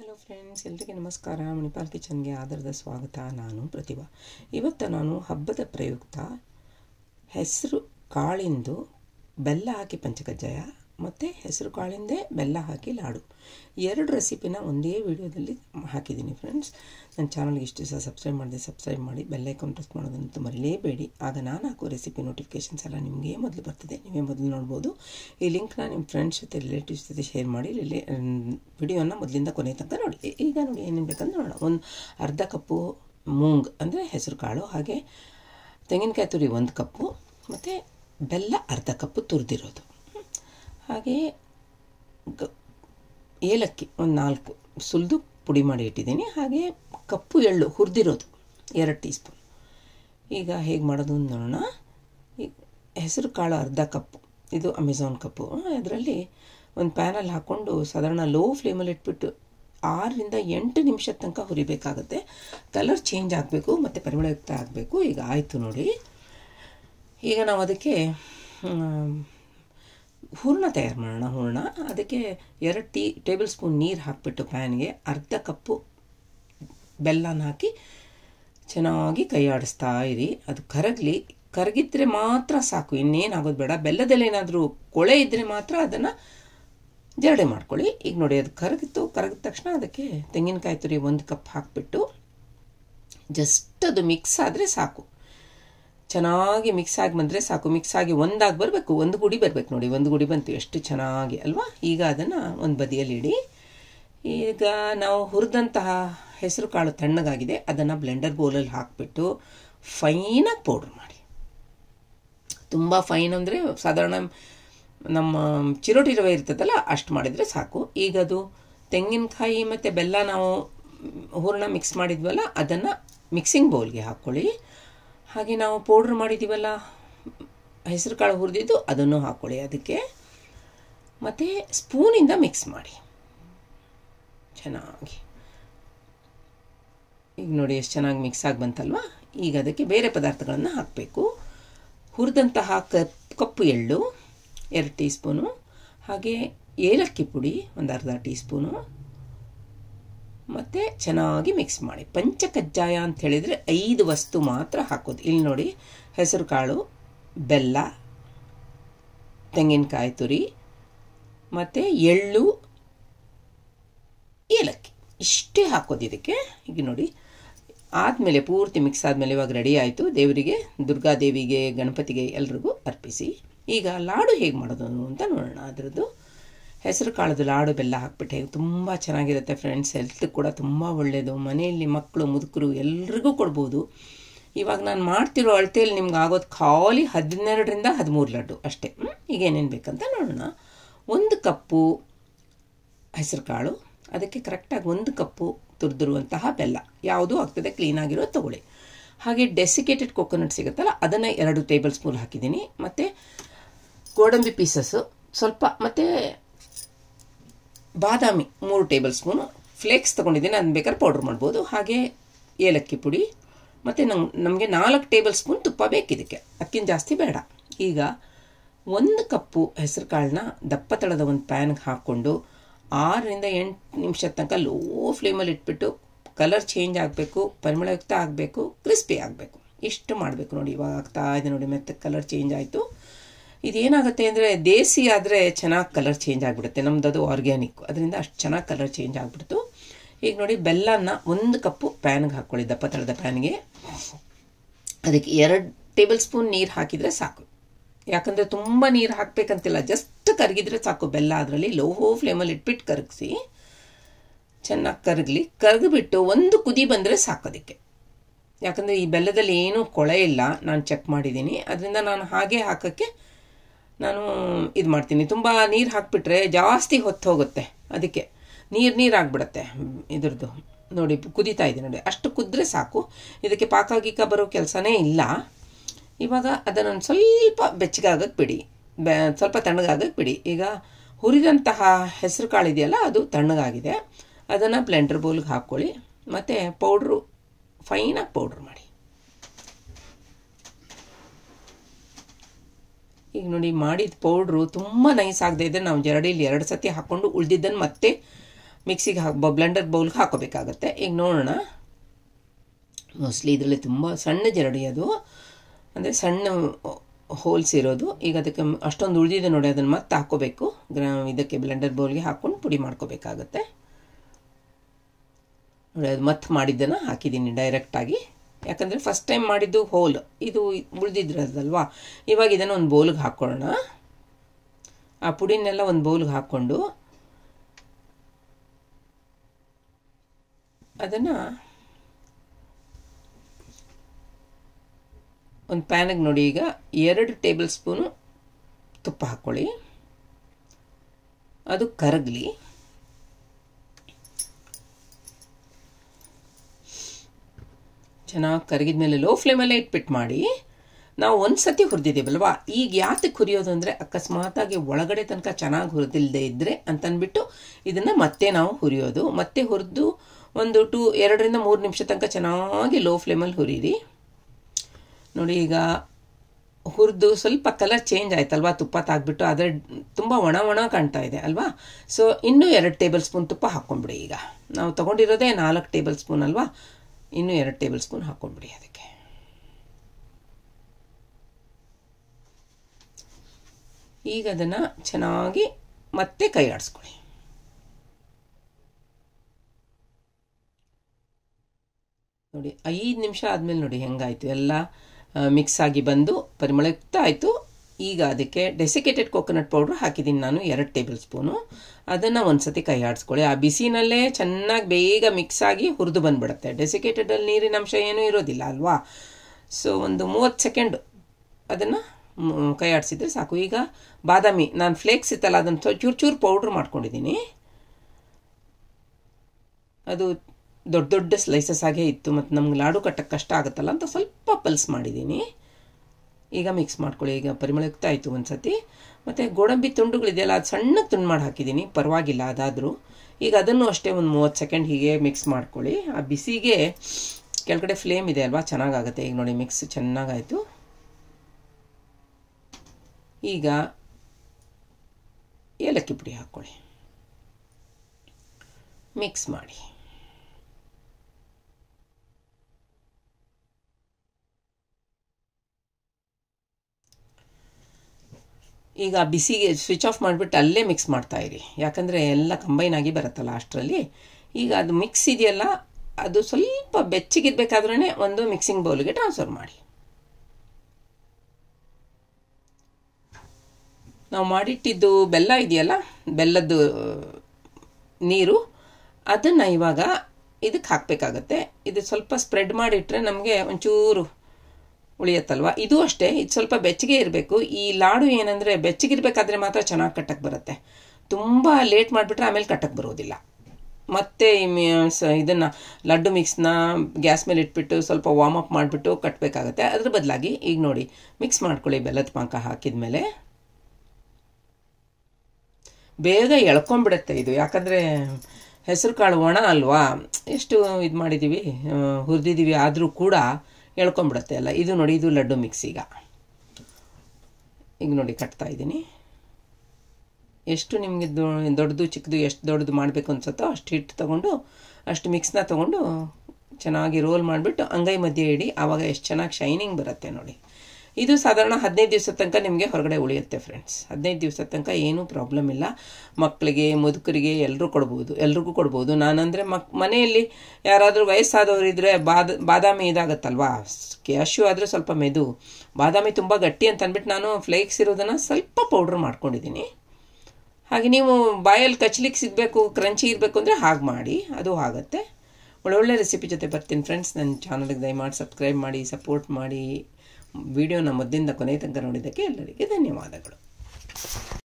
hello friends ಎಲ್ರಿಗೆ ನಮಸ್ಕಾರ ಮಣಿಪಾಲ್ ಕಿಚನ್ಗೆ ಆಧಾರದ ಸ್ವಾಗತ ನಾನು ಪ್ರತಿಭಾ ಇವತ್ತು ನಾನು ಹಬ್ಬದ ಪ್ರಯುಕ್ತ ಹೆಸರು ಕಾಳಿಂದು ಬೆಲ್ಲ ಹಾಕಿ ಪಂಚಕಜ್ಜಾಯ ಮತ್ತು ಹೆಸರು ಕಾಳಿಂದೆ ಬೆಲ್ಲ ಹಾಕಿ ಲಾಡು ಎರಡು ರೆಸಿಪಿನ ಒಂದೇ ವಿಡಿಯೋದಲ್ಲಿ ಹಾಕಿದ್ದೀನಿ ಫ್ರೆಂಡ್ಸ್ ನನ್ನ ಚಾನಲ್ಗೆ ಇಷ್ಟು ಸಹ ಸಬ್ಸ್ಕ್ರೈಬ್ ಮಾಡಿದೆ ಸಬ್ಸ್ಕ್ರೈಬ್ ಮಾಡಿ ಬೆಲ್ಲೈಕನ್ ಪ್ರೆಸ್ ಮಾಡೋದನ್ನು ಮರಿಲೇಬೇಡಿ ಆಗ ನಾನು ಹಾಕೋ ರೆಸಿಪಿ ನೋಟಿಫಿಕೇಷನ್ಸ್ ಎಲ್ಲ ನಿಮಗೆ ಮೊದಲು ಬರ್ತದೆ ನೀವೇ ಮೊದಲು ನೋಡ್ಬೋದು ಈ ಲಿಂಕ್ನ ನಿಮ್ಮ ಫ್ರೆಂಡ್ಸ್ ಜೊತೆ ರಿಲೇಟಿವ್ಸ್ ಜೊತೆ ಶೇರ್ ಮಾಡಿ ಇಲ್ಲಿ ವಿಡಿಯೋನ ಮೊದಲಿಂದ ಕೊನೆ ತನಕ ನೋಡಿ ಈಗ ನೋಡಿ ಏನೇನು ಬೇಕಂದ್ರೆ ನೋಡೋಣ ಒಂದು ಅರ್ಧ ಕಪ್ಪು ಮೂಂಗ್ ಅಂದರೆ ಹೆಸರು ಕಾಳು ಹಾಗೆ ತೆಂಗಿನಕಾಯಿ ತುರಿ ಒಂದು ಕಪ್ಪು ಮತ್ತು ಬೆಲ್ಲ ಅರ್ಧ ಕಪ್ಪು ತುರಿದಿರೋದು ಹಾಗೆಯೇ ಗ ಏಲಕ್ಕಿ ಒಂದು ನಾಲ್ಕು ಸುಲಿದು ಪುಡಿ ಮಾಡಿ ಇಟ್ಟಿದ್ದೀನಿ ಹಾಗೆ ಕಪ್ಪು ಎಳ್ಳು ಹುರಿದಿರೋದು ಎರಡು ಟೀ ಸ್ಪೂನ್ ಈಗ ಹೇಗೆ ಮಾಡೋದು ನೋಡೋಣ ಈಗ ಹೆಸರು ಕಾಳು ಅರ್ಧ ಕಪ್ಪು ಇದು ಅಮೆಝಾನ್ ಕಪ್ಪು ಅದರಲ್ಲಿ ಒಂದು ಪ್ಯಾನಲ್ಲಿ ಹಾಕ್ಕೊಂಡು ಸಾಧಾರಣ ಲೋ ಫ್ಲೇಮಲ್ಲಿ ಇಟ್ಬಿಟ್ಟು ಆರರಿಂದ ಎಂಟು ನಿಮಿಷದ ತನಕ ಹುರಿಬೇಕಾಗುತ್ತೆ ಕಲರ್ ಚೇಂಜ್ ಆಗಬೇಕು ಮತ್ತು ಪರಿಮಳಯುಕ್ತ ಆಗಬೇಕು ಈಗ ಆಯಿತು ನೋಡಿ ಈಗ ನಾವು ಅದಕ್ಕೆ ಹೂರ್ಣ ತಯಾರು ಮಾಡೋಣ ಹೂರ್ಣ ಅದಕ್ಕೆ ಎರಡು ಟೀ ಟೇಬಲ್ ಸ್ಪೂನ್ ನೀರು ಹಾಕಿಬಿಟ್ಟು ಪ್ಯಾನ್ಗೆ ಅರ್ಧ ಕಪ್ಪು ಬೆಲ್ಲನ ಹಾಕಿ ಚೆನ್ನಾಗಿ ಕೈ ಇರಿ ಅದು ಕರಗಲಿ ಕರಗಿದ್ರೆ ಮಾತ್ರ ಸಾಕು ಆಗೋದು ಬೇಡ ಬೆಲ್ಲದಲ್ಲಿ ಏನಾದರೂ ಕೊಳೆ ಇದ್ದರೆ ಮಾತ್ರ ಅದನ್ನು ಜರಡೆ ಮಾಡ್ಕೊಳ್ಳಿ ಈಗ ನೋಡಿ ಅದು ಕರಗಿತ್ತು ಕರಗಿದ ತಕ್ಷಣ ಅದಕ್ಕೆ ತೆಂಗಿನಕಾಯಿ ತುರಿ ಒಂದು ಕಪ್ ಹಾಕಿಬಿಟ್ಟು ಜಸ್ಟ್ ಅದು ಮಿಕ್ಸ್ ಆದರೆ ಸಾಕು ಚೆನ್ನಾಗಿ ಮಿಕ್ಸ್ ಆಗಿ ಬಂದರೆ ಸಾಕು ಮಿಕ್ಸ್ ಆಗಿ ಒಂದಾಗಿ ಬರಬೇಕು ಒಂದು ಗುಡಿ ಬರಬೇಕು ನೋಡಿ ಒಂದು ಗುಡಿ ಬಂತು ಎಷ್ಟು ಚೆನ್ನಾಗಿ ಅಲ್ವಾ ಈಗ ಅದನ್ನು ಒಂದು ಬದಿಯಲ್ಲಿ ಇಡಿ ಈಗ ನಾವು ಹುರಿದಂತಹ ಹೆಸರು ಕಾಳು ತಣ್ಣಗಾಗಿದೆ ಅದನ್ನು ಬ್ಲೆಂಡರ್ ಬೌಲಲ್ಲಿ ಹಾಕಿಬಿಟ್ಟು ಫೈನಾಗಿ ಪೌಡ್ರ್ ಮಾಡಿ ತುಂಬ ಫೈನ್ ಅಂದರೆ ಸಾಧಾರಣ ನಮ್ಮ ಚಿರೋಟಿ ರವೆ ಇರ್ತದಲ್ಲ ಅಷ್ಟು ಮಾಡಿದರೆ ಸಾಕು ಈಗ ಅದು ತೆಂಗಿನಕಾಯಿ ಮತ್ತು ಬೆಲ್ಲ ನಾವು ಹೂರಣ ಮಿಕ್ಸ್ ಮಾಡಿದ್ವಲ್ಲ ಅದನ್ನು ಮಿಕ್ಸಿಂಗ್ ಬೌಲ್ಗೆ ಹಾಕ್ಕೊಳ್ಳಿ ಹಾಗೆ ನಾವು ಪೌಡ್ರ್ ಮಾಡಿದ್ದೀವಲ್ಲ ಹೆಸರು ಕಾಳು ಹುರಿದಿದ್ದು ಅದನ್ನು ಹಾಕ್ಕೊಳ್ಳಿ ಅದಕ್ಕೆ ಮತ್ತು ಸ್ಪೂನಿಂದ ಮಿಕ್ಸ್ ಮಾಡಿ ಚೆನ್ನಾಗಿ ಈಗ ನೋಡಿ ಎಷ್ಟು ಚೆನ್ನಾಗಿ ಮಿಕ್ಸ್ ಆಗಿ ಬಂತಲ್ವ ಈಗ ಅದಕ್ಕೆ ಬೇರೆ ಪದಾರ್ಥಗಳನ್ನು ಹಾಕಬೇಕು ಹುರಿದಂತಹ ಕಪ್ಪು ಎಳ್ಳು ಎರಡು ಟೀ ಸ್ಪೂನು ಹಾಗೆ ಏಲಕ್ಕಿ ಪುಡಿ ಒಂದು ಅರ್ಧ ಟೀ ಸ್ಪೂನು ಮತ್ತು ಚೆನ್ನಾಗಿ ಮಿಕ್ಸ್ ಮಾಡಿ ಪಂಚ ಕಜ್ಜಾಯ ಅಂತ ಹೇಳಿದರೆ ಐದು ವಸ್ತು ಮಾತ್ರ ಹಾಕೋದು ಇಲ್ಲಿ ನೋಡಿ ಹೆಸರು ಕಾಳು ಬೆಲ್ಲ ತೆಂಗಿನಕಾಯಿ ತುರಿ ಮತ್ತು ಎಳ್ಳು ಏಲಕ್ಕಿ ಇಷ್ಟೇ ಹಾಕೋದು ಇದಕ್ಕೆ ಈಗ ನೋಡಿ ಆದಮೇಲೆ ಪೂರ್ತಿ ಮಿಕ್ಸ್ ಆದಮೇಲೆ ಇವಾಗ ರೆಡಿ ಆಯಿತು ದೇವರಿಗೆ ದುರ್ಗಾದೇವಿಗೆ ಗಣಪತಿಗೆ ಎಲ್ರಿಗೂ ಅರ್ಪಿಸಿ ಈಗ ಲಾಡು ಹೇಗೆ ಮಾಡೋದು ಅಂತ ನೋಡೋಣ ಅದರದ್ದು ಹೆಸರು ಕಾಳದು ಲಾಡು ಬೆಲ್ಲ ಹಾಕ್ಬಿಟ್ಟೆ ತುಂಬ ಚೆನ್ನಾಗಿರುತ್ತೆ ಫ್ರೆಂಡ್ಸ್ ಹೆಲ್ತ್ ಕೂಡ ತುಂಬ ಒಳ್ಳೆಯದು ಮನೆಯಲ್ಲಿ ಮಕ್ಕಳು ಮುದುಕರು ಎಲ್ರಿಗೂ ಕೊಡ್ಬೋದು ಇವಾಗ ನಾನು ಮಾಡ್ತಿರೋ ಅಳತೆಯಲ್ಲಿ ನಿಮ್ಗೆ ಆಗೋದು ಖಾಲಿ ಹದಿನೆರಡರಿಂದ ಹದಿಮೂರು ಲಡ್ಡು ಅಷ್ಟೇ ಈಗ ಏನೇನು ಬೇಕಂತ ನೋಡೋಣ ಒಂದು ಕಪ್ಪು ಹೆಸರು ಕಾಳು ಅದಕ್ಕೆ ಕರೆಕ್ಟಾಗಿ ಒಂದು ಕಪ್ಪು ತುರಿದಿರುವಂತಹ ಬೆಲ್ಲ ಯಾವುದೂ ಆಗ್ತದೆ ಕ್ಲೀನಾಗಿರೋ ತೊಗೊಳ್ಳಿ ಹಾಗೆ ಡೆಸಿಕೇಟೆಡ್ ಕೊಕೊನಟ್ ಸಿಗುತ್ತಲ್ಲ ಅದನ್ನು ಎರಡು ಟೇಬಲ್ ಸ್ಪೂನ್ ಹಾಕಿದ್ದೀನಿ ಮತ್ತು ಗೋಡಂಬಿ ಪೀಸಸ್ಸು ಸ್ವಲ್ಪ ಮತ್ತು ಬಾದಾಮಿ ಮೂರು ಟೇಬಲ್ ಸ್ಪೂನು ಫ್ಲೇಕ್ಸ್ ತೊಗೊಂಡಿದ್ದೀನಿ ಅದನ್ನ ಬೇಕಾದ್ರೆ ಪೌಡ್ರ್ ಮಾಡ್ಬೋದು ಹಾಗೆ ಏಲಕ್ಕಿ ಪುಡಿ ಮತ್ತು ನಂಗೆ ನಮಗೆ ನಾಲ್ಕು ಟೇಬಲ್ ಸ್ಪೂನ್ ತುಪ್ಪ ಬೇಕಿದ್ದಕ್ಕೆ ಅಕ್ಕಿನ ಜಾಸ್ತಿ ಬೇಡ ಈಗ ಒಂದು ಕಪ್ಪು ಹೆಸರು ಕಾಳನ್ನ ದಪ್ಪ ತಳದ ಒಂದು ಪ್ಯಾನ್ಗೆ ಹಾಕ್ಕೊಂಡು ಆರರಿಂದ ಎಂಟು ನಿಮಿಷ ತನಕ ಲೋ ಫ್ಲೇಮಲ್ಲಿ ಇಟ್ಬಿಟ್ಟು ಕಲರ್ ಚೇಂಜ್ ಆಗಬೇಕು ಪರಿಮಳಯುಕ್ತ ಆಗಬೇಕು ಕ್ರಿಸ್ಪಿ ಆಗಬೇಕು ಇಷ್ಟು ಮಾಡಬೇಕು ನೋಡಿ ಇವಾಗ ಆಗ್ತಾ ಇದೆ ನೋಡಿ ಮತ್ತೆ ಕಲರ್ ಚೇಂಜ್ ಆಯಿತು ಇದೇನಾಗುತ್ತೆ ಅಂದರೆ ದೇಸಿ ಆದರೆ ಚೆನ್ನಾಗಿ ಕಲರ್ ಚೇಂಜ್ ಆಗಿಬಿಡುತ್ತೆ ನಮ್ದು ಅದು ಆರ್ಗ್ಯಾನಿಕ್ ಅದರಿಂದ ಅಷ್ಟು ಚೆನ್ನಾಗಿ ಕಲರ್ ಚೇಂಜ್ ಆಗಿಬಿಡ್ತು ಈಗ ನೋಡಿ ಬೆಲ್ಲನ ಒಂದು ಕಪ್ಪು ಪ್ಯಾನ್ಗೆ ಹಾಕ್ಕೊಳ್ಳಿದ್ದ ಪತ್ರೊಳದ ಪ್ಯಾನ್ಗೆ ಅದಕ್ಕೆ ಎರಡು ಟೇಬಲ್ ಸ್ಪೂನ್ ನೀರು ಹಾಕಿದರೆ ಸಾಕು ಯಾಕಂದರೆ ತುಂಬ ನೀರು ಹಾಕಬೇಕಂತಿಲ್ಲ ಜಸ್ಟ್ ಕರಗಿದ್ರೆ ಸಾಕು ಬೆಲ್ಲ ಅದರಲ್ಲಿ ಲೋ ಫ್ಲೇಮಲ್ಲಿ ಇಟ್ಬಿಟ್ಟು ಕರಗಿಸಿ ಚೆನ್ನಾಗಿ ಕರಗಲಿ ಕರಗಿಬಿಟ್ಟು ಒಂದು ಕುದಿ ಬಂದರೆ ಸಾಕು ಅದಕ್ಕೆ ಯಾಕಂದರೆ ಈ ಬೆಲ್ಲದಲ್ಲಿ ಏನೂ ಕೊಳೆ ಇಲ್ಲ ನಾನು ಚೆಕ್ ಮಾಡಿದ್ದೀನಿ ಅದರಿಂದ ನಾನು ಹಾಗೆ ಹಾಕೋಕ್ಕೆ ನಾನು ಇದು ಮಾಡ್ತೀನಿ ತುಂಬ ನೀರು ಹಾಕಿಬಿಟ್ರೆ ಜಾಸ್ತಿ ಹೊತ್ತು ಹೋಗುತ್ತೆ ಅದಕ್ಕೆ ನೀರು ನೀರು ಆಗಿಬಿಡತ್ತೆ ಇದ್ರದ್ದು ನೋಡಿ ಕುದೀತಾ ಇದೆ ನೋಡಿ ಅಷ್ಟು ಕುದ್ರೆ ಸಾಕು ಇದಕ್ಕೆ ಪಾಕ ಗೀಕ ಬರೋ ಕೆಲಸನೇ ಇಲ್ಲ ಇವಾಗ ಅದನ್ನೊಂದು ಸ್ವಲ್ಪ ಬೆಚ್ಚಗಾಗಕ್ಕೆ ಬಿಡಿ ಬೆ ಸ್ವಲ್ಪ ತಣ್ಣಗಾಗಕ್ಕೆ ಬಿಡಿ ಈಗ ಹುರಿದಂತಹ ಹೆಸರು ಇದೆಯಲ್ಲ ಅದು ತಣ್ಣಗಾಗಿದೆ ಅದನ್ನು ಬ್ಲೆಂಡರ್ ಬೌಲ್ಗೆ ಹಾಕ್ಕೊಳ್ಳಿ ಮತ್ತು ಪೌಡ್ರು ಫೈನಾಗಿ ಪೌಡ್ರ್ ಮಾಡಿ ಈಗ ನೋಡಿ ಮಾಡಿದ ಪೌಡ್ರು ತುಂಬ ನೈಸ್ ಆಗದೆ ಇದ್ದರೆ ನಾವು ಜರಡಿಲಿ ಎರಡು ಸತಿ ಹಾಕ್ಕೊಂಡು ಉಳಿದಿದ್ದನ್ನು ಮತ್ತೆ ಮಿಕ್ಸಿಗೆ ಹಾಕ್ ಬ್ಲೆಂಡರ್ ಬೌಲ್ಗೆ ಹಾಕೋಬೇಕಾಗತ್ತೆ ಈಗ ನೋಡೋಣ ಮೋಸ್ಟ್ಲಿ ಇದರಲ್ಲಿ ತುಂಬ ಸಣ್ಣ ಜರಡಿ ಅದು ಅಂದರೆ ಸಣ್ಣ ಹೋಲ್ಸ್ ಇರೋದು ಈಗ ಅದಕ್ಕೆ ಅಷ್ಟೊಂದು ಉಳಿದಿದೆ ನೋಡಿ ಅದನ್ನು ಮತ್ತೆ ಹಾಕೋಬೇಕು ಗ್ರಾ ಇದಕ್ಕೆ ಬ್ಲೆಂಡರ್ ಬೌಲ್ಗೆ ಹಾಕ್ಕೊಂಡು ಪುಡಿ ಮಾಡ್ಕೋಬೇಕಾಗತ್ತೆ ನೋಡಿ ಅದು ಮತ್ತೆ ಮಾಡಿದ್ದನ್ನು ಹಾಕಿದ್ದೀನಿ ಡೈರೆಕ್ಟಾಗಿ ಯಾಕಂದರೆ ಫಸ್ಟ್ ಟೈಮ್ ಮಾಡಿದ್ದು ಹೋಲ್ ಇದು ಉಳಿದಿದ್ರದಲ್ವಾ ಇವಾಗ ಇದನ್ನು ಒಂದು ಬೌಲ್ಗೆ ಹಾಕ್ಕೊಳ್ಳೋಣ ಆ ಪುಡಿನೆಲ್ಲ ಒಂದು ಬೌಲ್ಗೆ ಹಾಕ್ಕೊಂಡು ಅದನ್ನು ಒಂದು ಪ್ಯಾನಿಗೆ ನೋಡಿ ಈಗ ಎರಡು ಟೇಬಲ್ ಸ್ಪೂನು ತುಪ್ಪ ಹಾಕ್ಕೊಳ್ಳಿ ಅದು ಕರಗಲಿ ಚೆನ್ನಾಗಿ ಕರಗಿದ ಮೇಲೆ ಲೋ ಫ್ಲೇಮಲ್ಲೇ ಇಟ್ಬಿಟ್ಟು ಮಾಡಿ ನಾವು ಒಂದು ಸತಿ ಹುರಿದಿದ್ದೀವಲ್ವಾ ಈಗ ಯಾತಕ್ಕೆ ಹುರಿಯೋದು ಅಂದರೆ ಅಕಸ್ಮಾತಾಗಿ ಒಳಗಡೆ ತನಕ ಚೆನ್ನಾಗಿ ಹುರಿದಿಲ್ಲದೆ ಇದ್ದರೆ ಅಂತನ್ಬಿಟ್ಟು ಇದನ್ನು ಮತ್ತೆ ನಾವು ಹುರಿಯೋದು ಮತ್ತೆ ಹುರಿದು ಒಂದು ಟು ಎರಡರಿಂದ ಮೂರು ನಿಮಿಷ ತನಕ ಚೆನ್ನಾಗಿ ಲೋ ಫ್ಲೇಮಲ್ಲಿ ಹುರಿಯಿರಿ ನೋಡಿ ಈಗ ಹುರಿದು ಸ್ವಲ್ಪ ಕಲರ್ ಚೇಂಜ್ ಆಯ್ತಲ್ವಾ ತುಪ್ಪ ತಾಗ್ಬಿಟ್ಟು ಆದರೆ ತುಂಬ ಒಣ ಒಣ ಕಾಣ್ತಾ ಇದೆ ಅಲ್ವಾ ಸೊ ಇನ್ನೂ ಎರಡು ಟೇಬಲ್ ಸ್ಪೂನ್ ತುಪ್ಪ ಹಾಕ್ಕೊಂಡ್ಬಿಡಿ ಈಗ ನಾವು ತೊಗೊಂಡಿರೋದೇ ನಾಲ್ಕು ಟೇಬಲ್ ಸ್ಪೂನ್ ಅಲ್ವಾ ಇನ್ನು ಎರಡು ಟೇಬಲ್ ಸ್ಪೂನ್ ಹಾಕ್ಕೊಂಡ್ಬಿಡಿ ಅದಕ್ಕೆ ಈಗ ಅದನ್ನು ಚೆನ್ನಾಗಿ ಮತ್ತೆ ಕೈ ಆಡಿಸ್ಕೊಳ್ಳಿ ನೋಡಿ ಐದು ನಿಮಿಷ ಆದಮೇಲೆ ನೋಡಿ ಹೆಂಗಾಯಿತು ಎಲ್ಲ ಮಿಕ್ಸ್ ಆಗಿ ಬಂದು ಪರಿಮಳಯುಕ್ತ ಈಗ ಅದಕ್ಕೆ ಡೆಸಿಕೇಟೆಡ್ ಕೊಕೊನಟ್ ಪೌಡ್ರ್ ಹಾಕಿದ್ದೀನಿ ನಾನು ಎರಡು ಟೇಬಲ್ ಸ್ಪೂನು ಅದನ್ನು ಒಂದು ಸತಿ ಕೈ ಆಡಿಸ್ಕೊಳ್ಳಿ ಆ ಬಿಸಿನಲ್ಲೇ ಚೆನ್ನಾಗಿ ಬೇಗ ಮಿಕ್ಸ್ ಆಗಿ ಹುರಿದು ಬಂದುಬಿಡುತ್ತೆ ಡೆಸಿಕೇಟೆಡಲ್ಲಿ ನೀರಿನ ಅಂಶ ಏನೂ ಇರೋದಿಲ್ಲ ಅಲ್ವಾ ಸೊ ಒಂದು ಮೂವತ್ತು ಸೆಕೆಂಡ್ ಅದನ್ನು ಕೈ ಆಡಿಸಿದ್ರೆ ಸಾಕು ಈಗ ಬಾದಾಮಿ ನಾನು ಫ್ಲೇಕ್ಸ್ ಇತ್ತಲ್ಲ ಅದನ್ನು ಚೂರು ಚೂರು ಪೌಡ್ರ್ ಮಾಡ್ಕೊಂಡಿದ್ದೀನಿ ಅದು ದೊಡ್ಡ ದೊಡ್ಡ ಸ್ಲೈಸಸ್ ಆಗೇ ಇತ್ತು ಮತ್ತು ನಮ್ಗೆ ಲಾಡು ಕಟ್ಟಕ್ಕೆ ಕಷ್ಟ ಆಗುತ್ತಲ್ಲ ಅಂತ ಸ್ವಲ್ಪ ಪಲ್ಸ್ ಮಾಡಿದ್ದೀನಿ ಈಗ ಮಿಕ್ಸ್ ಮಾಡ್ಕೊಳ್ಳಿ ಈಗ ಪರಿಮಳ ಇಕ್ತಾಯಿತು ಆಯಿತು ಒಂದು ಸತಿ ಮತ್ತು ಗೋಡಂಬಿ ತುಂಡುಗಳಿದೆಯಲ್ಲ ಅದು ಸಣ್ಣ ತುಂಡು ಮಾಡಿ ಹಾಕಿದ್ದೀನಿ ಪರವಾಗಿಲ್ಲ ಅದಾದರೂ ಈಗ ಅದನ್ನು ಅಷ್ಟೇ ಒಂದು ಮೂವತ್ತು ಸೆಕೆಂಡ್ ಹೀಗೆ ಮಿಕ್ಸ್ ಮಾಡ್ಕೊಳ್ಳಿ ಆ ಬಿಸಿಗೆ ಕೆಳಗಡೆ ಫ್ಲೇಮ್ ಇದೆ ಅಲ್ವಾ ಚೆನ್ನಾಗಾಗುತ್ತೆ ಈಗ ನೋಡಿ ಮಿಕ್ಸ್ ಚೆನ್ನಾಗಾಯಿತು ಈಗ ಏಲಕ್ಕಿ ಪುಡಿ ಹಾಕ್ಕೊಳ್ಳಿ ಮಿಕ್ಸ್ ಮಾಡಿ ಈಗ ಬಿಸಿಗೆ ಸ್ವಿಚ್ ಆಫ್ ಮಾಡಿಬಿಟ್ಟು ಅಲ್ಲೇ ಮಿಕ್ಸ್ ಮಾಡ್ತಾಯಿರಿ ಯಾಕಂದರೆ ಎಲ್ಲ ಕಂಬೈನ್ ಆಗಿ ಬರುತ್ತಲ್ಲ ಅಷ್ಟರಲ್ಲಿ ಈಗ ಅದು ಮಿಕ್ಸ್ ಇದೆಯಲ್ಲ ಅದು ಸ್ವಲ್ಪ ಬೆಚ್ಚಗಿರ್ಬೇಕಾದ್ರೇ ಒಂದು ಮಿಕ್ಸಿಂಗ್ ಬೌಲ್ಗೆ ಟ್ರಾನ್ಸ್ಫರ್ ಮಾಡಿ ನಾವು ಮಾಡಿಟ್ಟಿದ್ದು ಬೆಲ್ಲ ಇದೆಯಲ್ಲ ಬೆಲ್ಲದ್ದು ನೀರು ಅದನ್ನು ಇವಾಗ ಇದಕ್ಕೆ ಹಾಕಬೇಕಾಗತ್ತೆ ಇದು ಸ್ವಲ್ಪ ಸ್ಪ್ರೆಡ್ ಮಾಡಿಟ್ರೆ ನಮಗೆ ಒಂಚೂರು ಉಳಿಯತ್ತಲ್ವ ಇದು ಅಷ್ಟೇ ಇದು ಸ್ವಲ್ಪ ಬೆಚ್ಚಗೆ ಇರಬೇಕು ಈ ಲಾಡು ಏನಂದರೆ ಬೆಚ್ಚಗಿರ್ಬೇಕಾದ್ರೆ ಮಾತ್ರ ಚೆನ್ನಾಗಿ ಕಟ್ಟಕ್ಕೆ ಬರುತ್ತೆ ತುಂಬ ಲೇಟ್ ಮಾಡಿಬಿಟ್ರೆ ಆಮೇಲೆ ಕಟ್ಟಕ್ಕೆ ಬರೋದಿಲ್ಲ ಮತ್ತೆ ಇದನ್ನ ಇದನ್ನು ಲಡ್ಡು ಮಿಕ್ಸ್ನ ಗ್ಯಾಸ್ ಮೇಲೆ ಇಟ್ಬಿಟ್ಟು ಸ್ವಲ್ಪ ವಾರ್ಮ್ ಅಪ್ ಮಾಡಿಬಿಟ್ಟು ಕಟ್ಟಬೇಕಾಗತ್ತೆ ಅದ್ರ ಬದಲಾಗಿ ಈಗ ನೋಡಿ ಮಿಕ್ಸ್ ಮಾಡ್ಕೊಳ್ಳಿ ಬೆಲ್ಲದ ಪಾಕ ಹಾಕಿದ ಮೇಲೆ ಬೇಗ ಎಳ್ಕೊಂಬಿಡುತ್ತೆ ಇದು ಯಾಕಂದರೆ ಹೆಸರು ಕಾಳು ಒಣ ಅಲ್ವಾ ಎಷ್ಟು ಇದು ಮಾಡಿದ್ದೀವಿ ಹುರಿದಿದ್ದೀವಿ ಆದರೂ ಕೂಡ ಎಳ್ಕೊಂಬಿಡುತ್ತೆ ಅಲ್ಲ ಇದು ನೋಡಿ ಇದು ಲಡ್ಡು ಮಿಕ್ಸ್ ಈಗ ಈಗ ನೋಡಿ ಕಟ್ತಾ ಇದ್ದೀನಿ ಎಷ್ಟು ನಿಮಗೆ ದೊಡ್ಡದು ಚಿಕ್ಕದು ಎಷ್ಟು ದೊಡ್ಡದು ಮಾಡಬೇಕು ಅನ್ಸುತ್ತೋ ಅಷ್ಟು ಹಿಟ್ಟು ತೊಗೊಂಡು ಅಷ್ಟು ಮಿಕ್ಸ್ನ ತೊಗೊಂಡು ಚೆನ್ನಾಗಿ ರೋಲ್ ಮಾಡಿಬಿಟ್ಟು ಅಂಗೈ ಮಧ್ಯೆ ಇಡಿ ಆವಾಗ ಎಷ್ಟು ಚೆನ್ನಾಗಿ ಶೈನಿಂಗ್ ಬರುತ್ತೆ ನೋಡಿ ಇದು ಸಾಧಾರಣ ಹದಿನೈದು ದಿವಸ ತನಕ ನಿಮಗೆ ಹೊರಗಡೆ ಉಳಿಯುತ್ತೆ ಫ್ರೆಂಡ್ಸ್ ಹದಿನೈದು ದಿವಸ ತನಕ ಏನೂ ಪ್ರಾಬ್ಲಮ್ ಇಲ್ಲ ಮಕ್ಕಳಿಗೆ ಮುದುಕರಿಗೆ ಎಲ್ಲರೂ ಕೊಡ್ಬೋದು ಎಲ್ರಿಗೂ ಕೊಡ್ಬೋದು ನಾನಂದರೆ ಮಕ್ ಮನೆಯಲ್ಲಿ ಯಾರಾದರೂ ವಯಸ್ಸಾದವರು ಇದ್ದರೆ ಬಾದ ಬಾದಾಮಿ ಇದಾಗತ್ತಲ್ವಾ ಕ್ಯಾಶು ಆದರೆ ಸ್ವಲ್ಪ ಮೆದು ಬಾದಾಮಿ ತುಂಬ ಗಟ್ಟಿ ಅಂತ ಅಂದ್ಬಿಟ್ಟು ನಾನು ಫ್ಲೇಕ್ಸ್ ಇರೋದನ್ನು ಸ್ವಲ್ಪ ಪೌಡ್ರ್ ಮಾಡ್ಕೊಂಡಿದ್ದೀನಿ ಹಾಗೆ ನೀವು ಬಾಯಲ್ಲಿ ಕಚ್ಲಿಕ್ಕೆ ಸಿಗಬೇಕು ಕ್ರಂಚಿ ಇರಬೇಕು ಅಂದರೆ ಹಾಗೆ ಮಾಡಿ ಅದು ಆಗುತ್ತೆ ಒಳ್ಳೊಳ್ಳೆ ರೆಸಿಪಿ ಜೊತೆ ಬರ್ತೀನಿ ಫ್ರೆಂಡ್ಸ್ ನನ್ನ ಚಾನಲ್ಗೆ ದಯಮಾಡಿ ಸಬ್ಸ್ಕ್ರೈಬ್ ಮಾಡಿ ಸಪೋರ್ಟ್ ಮಾಡಿ ವಿಡಿಯೋನ ಮೊದಲಿಂದ ಕೊನೆಯ ತನಕ ನೋಡಿದ್ದಕ್ಕೆ ಎಲ್ಲರಿಗೆ ಧನ್ಯವಾದಗಳು